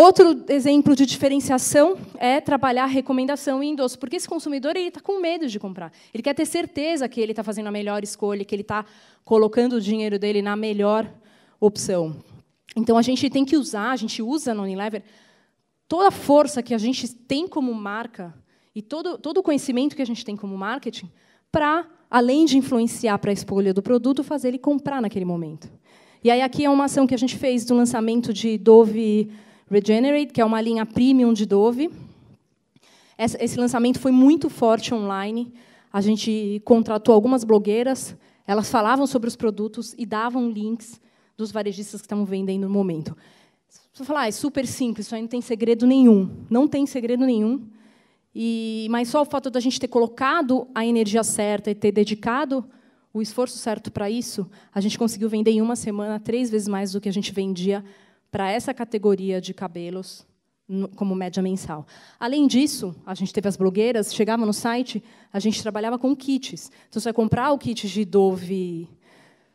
Outro exemplo de diferenciação é trabalhar recomendação e endosso, porque esse consumidor ele está com medo de comprar. Ele quer ter certeza que ele está fazendo a melhor escolha, que ele está colocando o dinheiro dele na melhor opção. Então a gente tem que usar, a gente usa no Unilever toda a força que a gente tem como marca e todo, todo o conhecimento que a gente tem como marketing para, além de influenciar para a escolha do produto, fazer ele comprar naquele momento. E aí aqui é uma ação que a gente fez do lançamento de Dove Regenerate, que é uma linha premium de Dove. Esse lançamento foi muito forte online. A gente contratou algumas blogueiras, elas falavam sobre os produtos e davam links dos varejistas que estavam vendendo no momento. Você falar, ah, é super simples, isso aí não tem segredo nenhum. Não tem segredo nenhum. E, mas só o fato da gente ter colocado a energia certa e ter dedicado o esforço certo para isso, a gente conseguiu vender em uma semana três vezes mais do que a gente vendia para essa categoria de cabelos como média mensal. Além disso, a gente teve as blogueiras, chegava no site, a gente trabalhava com kits. Então, você vai comprar o kit de Dove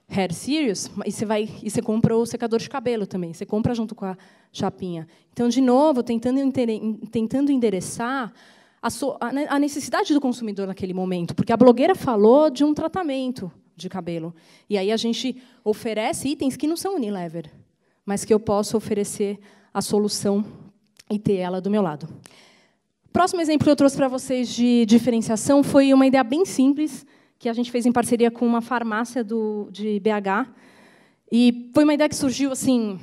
Hair Series e você, vai, e você compra o secador de cabelo também. Você compra junto com a chapinha. Então, de novo, tentando, tentando endereçar a, so, a necessidade do consumidor naquele momento. Porque a blogueira falou de um tratamento de cabelo. E aí a gente oferece itens que não são Unilever mas que eu posso oferecer a solução e ter ela do meu lado. Próximo exemplo que eu trouxe para vocês de diferenciação foi uma ideia bem simples que a gente fez em parceria com uma farmácia do, de BH. E foi uma ideia que surgiu assim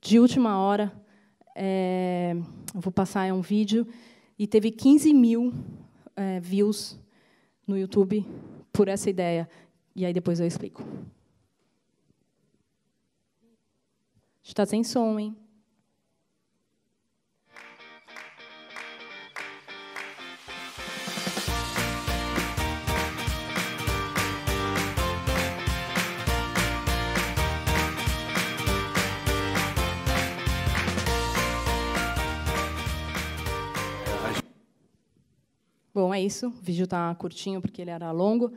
de última hora. É, vou passar é um vídeo e teve 15 mil é, views no YouTube por essa ideia. E aí depois eu explico. Está sem som, hein? Bom, é isso. O vídeo está curtinho porque ele era longo.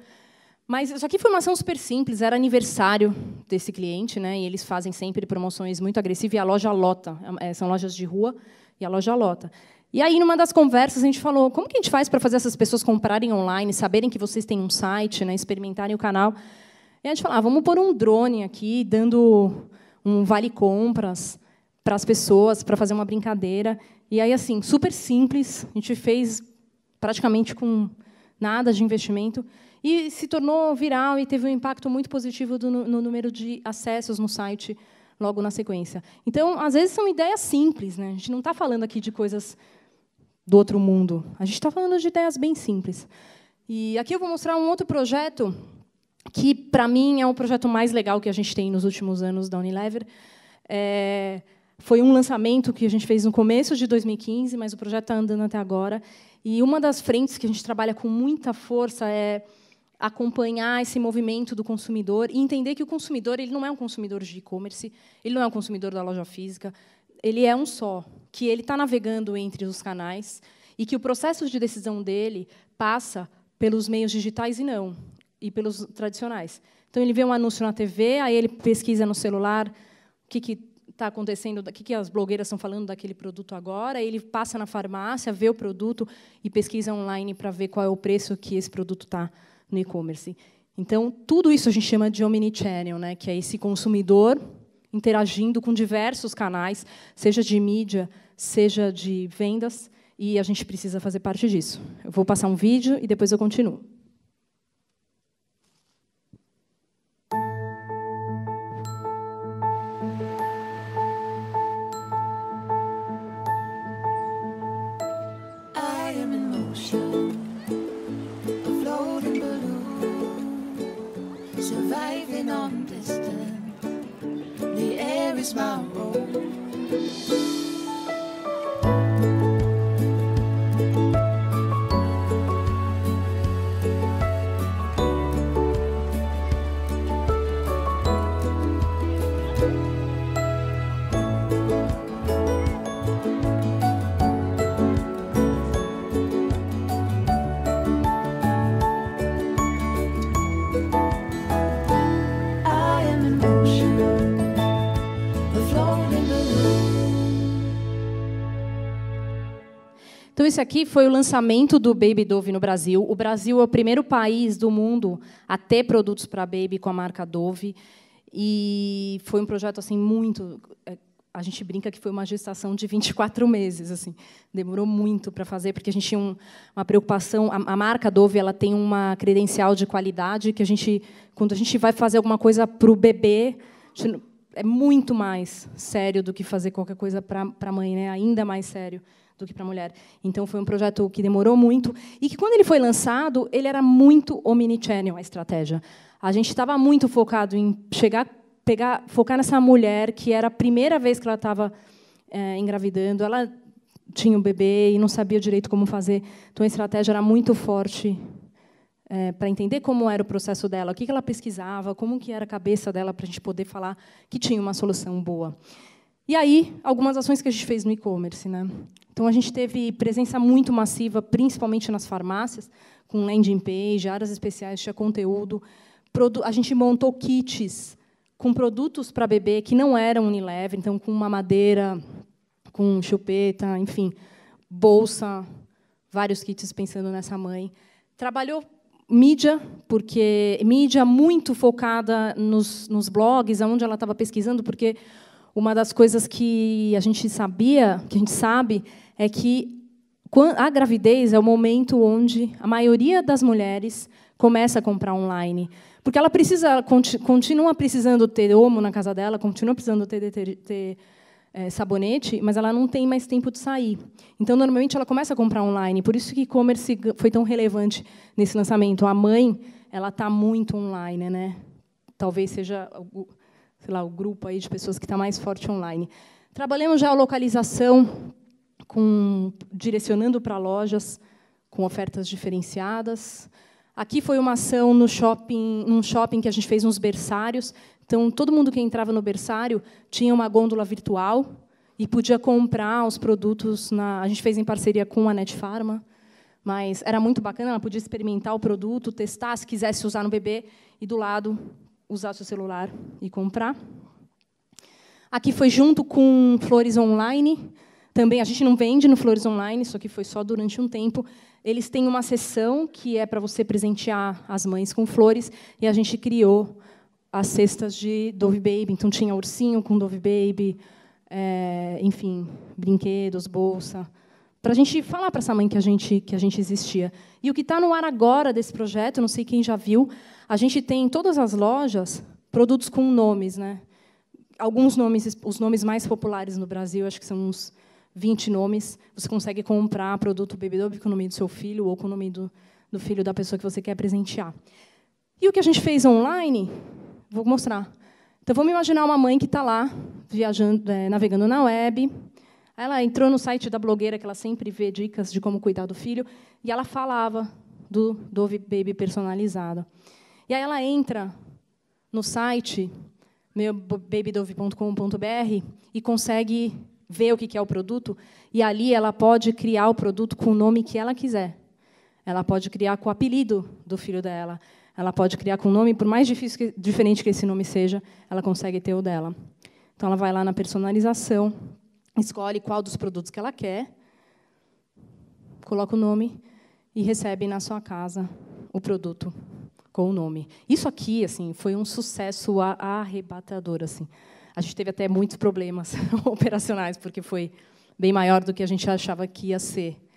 Mas isso aqui foi uma ação super simples, era aniversário desse cliente, né? E eles fazem sempre promoções muito agressivas e a loja lota. É é, são lojas de rua e a loja lota. E aí, numa das conversas, a gente falou: como que a gente faz para fazer essas pessoas comprarem online, saberem que vocês têm um site, né? experimentarem o canal? E a gente falou: ah, vamos pôr um drone aqui, dando um vale-compras para as pessoas, para fazer uma brincadeira. E aí, assim, super simples, a gente fez praticamente com nada de investimento. E se tornou viral e teve um impacto muito positivo do, no número de acessos no site logo na sequência. Então, às vezes, são ideias simples. Né? A gente não está falando aqui de coisas do outro mundo. A gente está falando de ideias bem simples. E aqui eu vou mostrar um outro projeto que, para mim, é o projeto mais legal que a gente tem nos últimos anos da Unilever. É... foi um lançamento que a gente fez no começo de 2015, mas o projeto está andando até agora. E uma das frentes que a gente trabalha com muita força é acompanhar esse movimento do consumidor e entender que o consumidor ele não é um consumidor de e-commerce, ele não é um consumidor da loja física, ele é um só, que ele está navegando entre os canais e que o processo de decisão dele passa pelos meios digitais e não, e pelos tradicionais. Então, ele vê um anúncio na TV, aí ele pesquisa no celular o que está acontecendo, o que, que as blogueiras estão falando daquele produto agora, aí ele passa na farmácia, vê o produto e pesquisa online para ver qual é o preço que esse produto está no e-commerce. Então, tudo isso a gente chama de omnichannel, né, que é esse consumidor interagindo com diversos canais, seja de mídia, seja de vendas, e a gente precisa fazer parte disso. Eu vou passar um vídeo e depois eu continuo. Então, isso aqui foi o lançamento do Baby Dove no Brasil. O Brasil é o primeiro país do mundo a ter produtos para baby com a marca Dove. E foi um projeto assim muito. É, a gente brinca que foi uma gestação de 24 meses, assim, demorou muito para fazer, porque a gente tinha um, uma preocupação. A, a, marca Dove ela tem uma credencial de qualidade que a gente, quando a gente vai fazer alguma coisa para o bebê, é muito mais sério do que fazer qualquer coisa para a mãe, né? Ainda mais sério do que para a mulher. Então foi um projeto que demorou muito e que quando ele foi lançado, ele era muito omnichannel a estratégia. A gente estava muito focado em chegar, pegar, focar nessa mulher que era a primeira vez que ela estava é, eh, engravidando, ela tinha um bebê e não sabia direito como fazer. Então a estratégia era muito forte é, eh, para entender como era o processo dela, o que, que ela pesquisava, como que era a cabeça dela para a gente poder falar que tinha uma solução boa. E aí, algumas ações que a gente fez no e-commerce. Né? Então, a gente teve presença muito massiva, principalmente nas farmácias, com landing page, áreas especiais, tinha conteúdo. A gente montou kits com produtos para bebê que não eram Unilever, então, com uma madeira, com chupeta, enfim, bolsa, vários kits pensando nessa mãe. Trabalhou mídia, porque mídia muito focada nos, nos blogs, aonde ela estava pesquisando, porque uma das coisas que a gente sabia, que a gente sabe, é que a gravidez é o momento onde a maioria das mulheres começa a comprar online. Porque ela precisa, continua precisando ter homo na casa dela, continua precisando ter, ter, ter eh, é, sabonete, mas ela não tem mais tempo de sair. Então, normalmente, ela começa a comprar online. Por isso que e-commerce foi tão relevante nesse lançamento. A mãe, ela está muito online, né? Talvez seja sei lá, o grupo aí de pessoas que está mais forte online. Trabalhamos já a localização com direcionando para lojas com ofertas diferenciadas. Aqui foi uma ação no shopping, num shopping que a gente fez uns berçários. Então, todo mundo que entrava no berçário tinha uma gôndola virtual e podia comprar os produtos. Na... A gente fez em parceria com a Netfarma, mas era muito bacana. Ela podia experimentar o produto, testar, se quisesse usar no bebê, e do lado usar seu celular e comprar. Aqui foi junto com Flores Online. Também a gente não vende no Flores Online, isso aqui foi só durante um tempo. Eles têm uma sessão que é para você presentear as mães com flores e a gente criou as cestas de Dove Baby. Então tinha ursinho com Dove Baby, é, enfim, brinquedos, bolsa, para a gente falar para essa mãe que a gente que a gente existia. E o que está no ar agora desse projeto, não sei quem já viu, a gente tem em todas as lojas produtos com nomes, né? Alguns nomes, os nomes mais populares no Brasil, acho que são uns 20 nomes. Você consegue comprar produto bebedor com o nome do seu filho ou com o nome do, do filho da pessoa que você quer presentear. E o que a gente fez online, vou mostrar. Então, vamos imaginar uma mãe que está lá, viajando, é, navegando na web, ela entrou no site da blogueira, que ela sempre vê dicas de como cuidar do filho, e ela falava do Dove Baby personalizado. E aí ela entra no site meubabydove.com.br e consegue ver o que é o produto, e ali ela pode criar o produto com o nome que ela quiser. Ela pode criar com o apelido do filho dela. Ela pode criar com o nome, por mais difícil que, diferente que esse nome seja, ela consegue ter o dela. Então, ela vai lá na personalização escolhe qual dos produtos que ela quer, coloca o nome e recebe na sua casa o produto com o nome. Isso aqui, assim, foi um sucesso arrebatador, assim. A gente teve até muitos problemas operacionais porque foi bem maior do que a gente achava que ia ser.